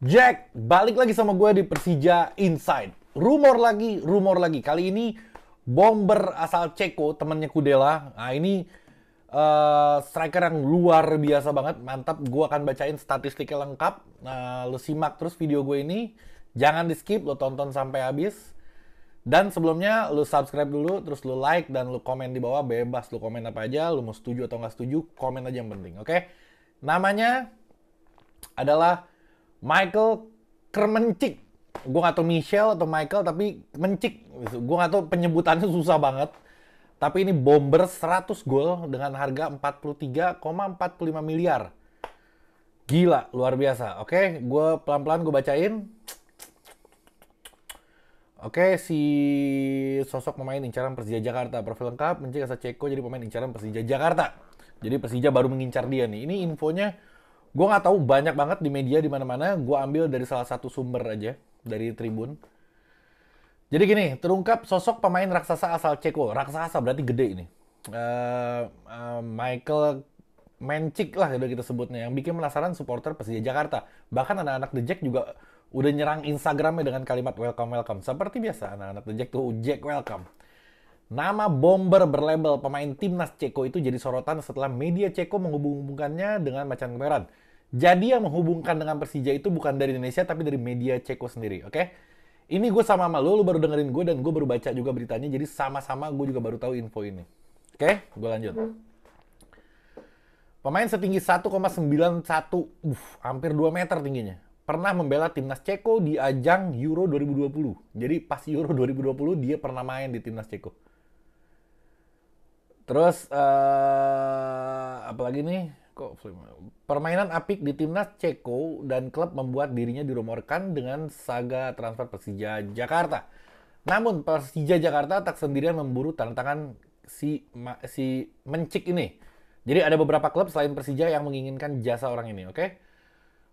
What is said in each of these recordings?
Jack, balik lagi sama gue di Persija Inside. Rumor lagi, rumor lagi. Kali ini bomber asal Ceko, temannya Kudela. Nah ini uh, striker yang luar biasa banget, mantap. Gue akan bacain statistiknya lengkap. Nah, lo simak terus video gue ini. Jangan di skip, lo tonton sampai habis. Dan sebelumnya lo subscribe dulu, terus lo like dan lo komen di bawah. Bebas lo komen apa aja, lo mau setuju atau nggak setuju, komen aja yang penting, oke? Okay? Namanya adalah Michael Kermencik. Gue gak tau Michelle atau Michael, tapi Mencik. Gue gak tau penyebutannya susah banget. Tapi ini bomber 100 gol dengan harga 43,45 miliar. Gila, luar biasa. Oke, gue pelan-pelan gue bacain. Oke, si sosok pemain incaran Persija Jakarta. Profil lengkap, Mencik asal Ceko jadi pemain incaran Persija Jakarta. Jadi Persija baru mengincar dia nih. Ini infonya gue nggak tahu banyak banget di media di mana-mana gue ambil dari salah satu sumber aja dari Tribun jadi gini terungkap sosok pemain raksasa asal Ceko raksasa berarti gede ini uh, uh, Michael Mencik lah udah kita sebutnya yang bikin penasaran supporter Persija Jakarta bahkan anak-anak The Jack juga udah nyerang Instagramnya dengan kalimat welcome welcome seperti biasa anak-anak The Jack tuh Jack welcome Nama bomber berlabel pemain timnas Ceko itu jadi sorotan setelah media Ceko menghubungkannya dengan Macan Kemeran. Jadi yang menghubungkan dengan Persija itu bukan dari Indonesia tapi dari media Ceko sendiri, oke? Okay? Ini gue sama sama lo, lo baru dengerin gue dan gue baru baca juga beritanya, jadi sama-sama gue juga baru tahu info ini. Oke, okay? gue lanjut. Pemain setinggi 1,91, uff, uh, hampir 2 meter tingginya. Pernah membela timnas Ceko di ajang Euro 2020. Jadi pas Euro 2020 dia pernah main di timnas Ceko. Terus uh, eh, apalagi nih kok permainan apik di timnas Ceko dan klub membuat dirinya dirumorkan dengan saga transfer Persija Jakarta. Namun Persija Jakarta tak sendirian memburu tantangan si ma, si mencik ini. Jadi ada beberapa klub selain Persija yang menginginkan jasa orang ini, oke? Okay?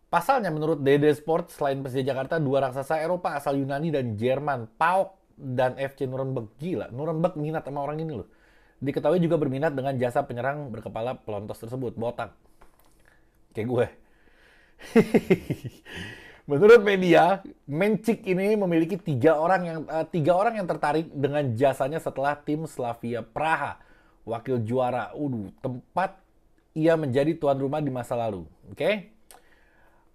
Pasalnya menurut DD Sport selain Persija Jakarta dua raksasa Eropa asal Yunani dan Jerman PAOK dan FC Nuremberg gila. Nuremberg minat sama orang ini loh. Diketahui juga berminat dengan jasa penyerang berkepala pelontos tersebut, botak. Kayak gue. Menurut media, Mencik ini memiliki tiga orang yang uh, tiga orang yang tertarik dengan jasanya setelah tim Slavia Praha wakil juara Udu tempat ia menjadi tuan rumah di masa lalu. Oke, okay?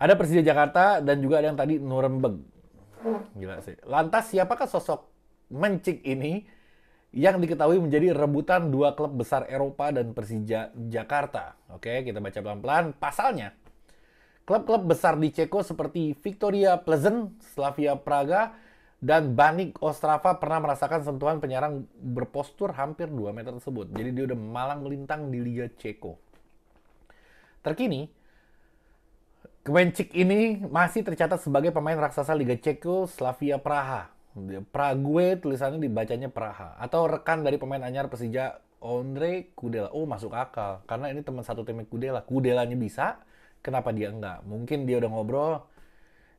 ada Persija Jakarta dan juga ada yang tadi Nuremberg. Gila sih. Lantas siapakah sosok Mencik ini? yang diketahui menjadi rebutan dua klub besar Eropa dan Persija Jakarta. Oke, kita baca pelan-pelan. Pasalnya, klub-klub besar di Ceko seperti Victoria Pleasant, Slavia Praga, dan Banik Ostrava pernah merasakan sentuhan penyerang berpostur hampir 2 meter tersebut. Jadi dia udah malang melintang di Liga Ceko. Terkini, Kemencik ini masih tercatat sebagai pemain raksasa Liga Ceko Slavia Praha Prague tulisannya dibacanya Praha atau rekan dari pemain anyar Persija Andre Kudela. Oh, masuk akal karena ini teman satu timnya Kudela. Kudelanya bisa, kenapa dia enggak? Mungkin dia udah ngobrol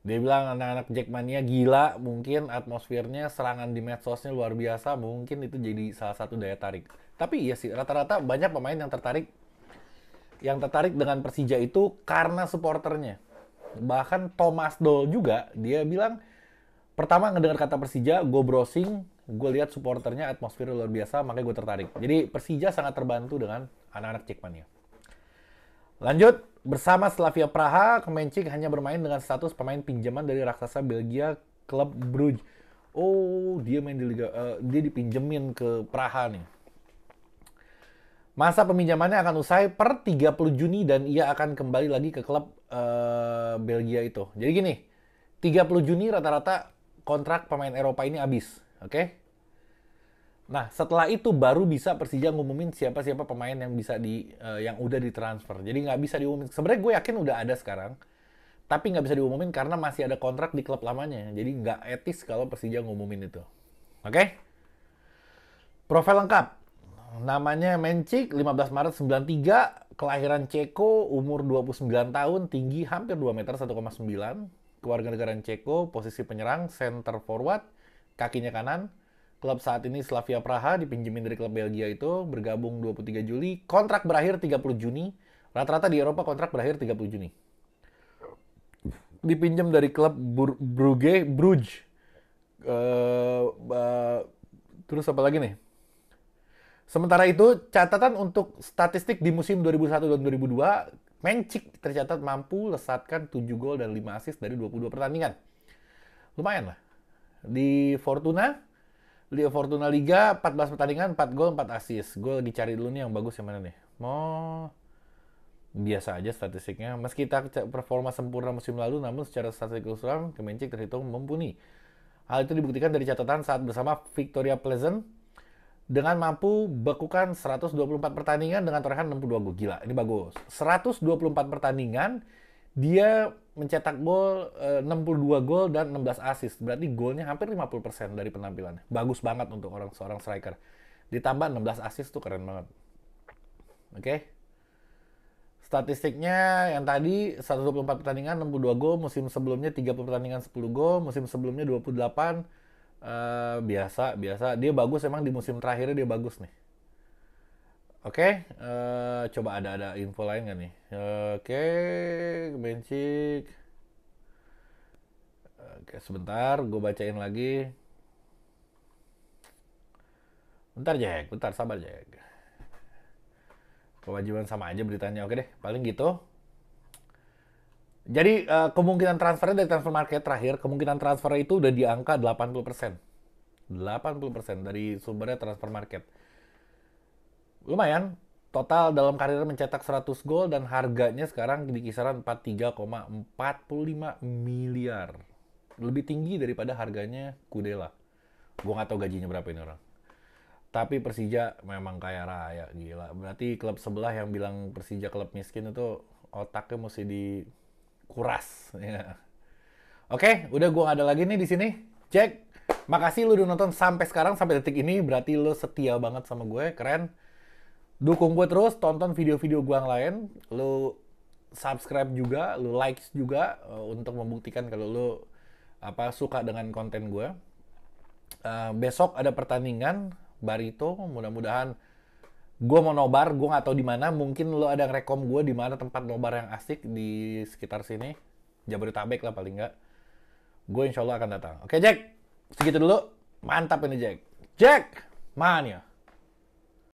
dia bilang anak-anak Jackmania gila, mungkin atmosfernya, serangan di medsosnya luar biasa, mungkin itu jadi salah satu daya tarik. Tapi iya sih, rata-rata banyak pemain yang tertarik yang tertarik dengan Persija itu karena supporternya. Bahkan Thomas Doll juga, dia bilang pertama ngedengar kata Persija, gue browsing, gue lihat supporternya atmosfer luar biasa, makanya gue tertarik. Jadi Persija sangat terbantu dengan anak-anak Cekmania. Lanjut, bersama Slavia Praha, Kemencik hanya bermain dengan status pemain pinjaman dari raksasa Belgia, klub Bruges. Oh, dia main di Liga, uh, dia dipinjemin ke Praha nih. Masa peminjamannya akan usai per 30 Juni dan ia akan kembali lagi ke klub uh, Belgia itu. Jadi gini, 30 Juni rata-rata kontrak pemain Eropa ini habis, oke? Okay? Nah, setelah itu baru bisa Persija ngumumin siapa-siapa pemain yang bisa di uh, yang udah ditransfer. Jadi nggak bisa diumumin. Sebenarnya gue yakin udah ada sekarang, tapi nggak bisa diumumin karena masih ada kontrak di klub lamanya. Jadi nggak etis kalau Persija ngumumin itu. Oke? Okay? Profil lengkap. Namanya Mencik, 15 Maret 93, kelahiran Ceko, umur 29 tahun, tinggi hampir 2 meter 1,9 kewarganegaraan Ceko, posisi penyerang, center forward, kakinya kanan. Klub saat ini Slavia Praha dipinjemin dari klub Belgia itu bergabung 23 Juli, kontrak berakhir 30 Juni. Rata-rata di Eropa kontrak berakhir 30 Juni. Dipinjam dari klub Brugge, Bruges. Uh, uh, terus apa lagi nih? Sementara itu, catatan untuk statistik di musim 2001 dan 2002, Mencik tercatat mampu lesatkan 7 gol dan 5 assist dari 22 pertandingan. Lumayan lah. Di Fortuna, di Fortuna Liga 14 pertandingan 4 gol 4 assist. Gue dicari dulu nih yang bagus yang mana nih. Mau biasa aja statistiknya. Meski tak performa sempurna musim lalu, namun secara statistik keseluruhan, Kemencik terhitung mumpuni. Hal itu dibuktikan dari catatan saat bersama Victoria Pleasant dengan mampu bekukan 124 pertandingan dengan torehan 62 gol. Gila, ini bagus. 124 pertandingan, dia mencetak gol 62 eh, gol dan 16 assist. Berarti golnya hampir 50% dari penampilannya. Bagus banget untuk orang seorang striker. Ditambah 16 assist tuh keren banget. Oke. Okay? Statistiknya yang tadi 124 pertandingan 62 gol, musim sebelumnya 30 pertandingan 10 gol, musim sebelumnya 28 Eh, biasa biasa dia bagus emang di musim terakhirnya dia bagus nih oke okay, uh, eh, coba ada ada info lain gak nih oke okay, bencik oke okay, sebentar gue bacain lagi bentar Jack bentar sabar Jack kewajiban sama aja beritanya oke deh paling gitu jadi uh, kemungkinan transfernya dari transfer market terakhir, kemungkinan transfer itu udah di angka 80%. 80% dari sumbernya transfer market. Lumayan, total dalam karirnya mencetak 100 gol dan harganya sekarang di kisaran 43,45 miliar. Lebih tinggi daripada harganya Kudela. Gue gak tau gajinya berapa ini orang. Tapi Persija memang kaya raya, gila. Berarti klub sebelah yang bilang Persija klub miskin itu otaknya mesti di kuras. Ya. Oke, udah gue gak ada lagi nih di sini. Jack, makasih lu udah nonton sampai sekarang, sampai detik ini. Berarti lu setia banget sama gue, keren. Dukung gue terus, tonton video-video gue yang lain. Lu subscribe juga, lu like juga uh, untuk membuktikan kalau lu apa suka dengan konten gue. Uh, besok ada pertandingan Barito, mudah-mudahan gue mau nobar, gue nggak tahu di mana. Mungkin lo ada yang rekom gue di mana tempat nobar yang asik di sekitar sini. Jabodetabek lah paling nggak. Gue insyaallah akan datang. Oke Jack, segitu dulu. Mantap ini Jack. Jack, mana ya?